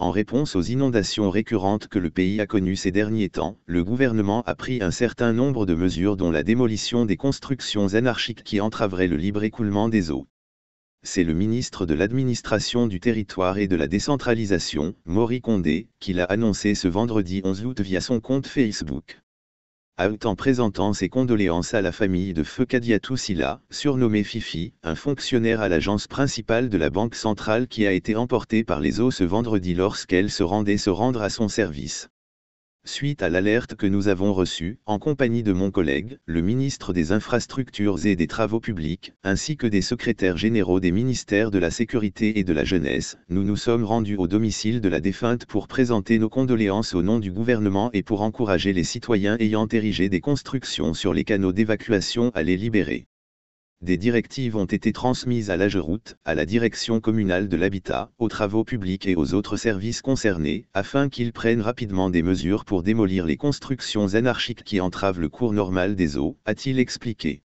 en réponse aux inondations récurrentes que le pays a connues ces derniers temps, le gouvernement a pris un certain nombre de mesures dont la démolition des constructions anarchiques qui entraveraient le libre écoulement des eaux. C'est le ministre de l'administration du territoire et de la décentralisation, Maurice Condé, qui l'a annoncé ce vendredi 11 août via son compte Facebook out en présentant ses condoléances à la famille de Feu Kadiatou surnommé Fifi, un fonctionnaire à l'agence principale de la Banque Centrale qui a été emporté par les eaux ce vendredi lorsqu'elle se rendait se rendre à son service suite à l'alerte que nous avons reçue, en compagnie de mon collègue, le ministre des Infrastructures et des Travaux Publics, ainsi que des secrétaires généraux des ministères de la Sécurité et de la Jeunesse, nous nous sommes rendus au domicile de la défunte pour présenter nos condoléances au nom du gouvernement et pour encourager les citoyens ayant érigé des constructions sur les canaux d'évacuation à les libérer des directives ont été transmises à l'Ageroute, à la direction communale de l'habitat, aux travaux publics et aux autres services concernés, afin qu'ils prennent rapidement des mesures pour démolir les constructions anarchiques qui entravent le cours normal des eaux, a-t-il expliqué.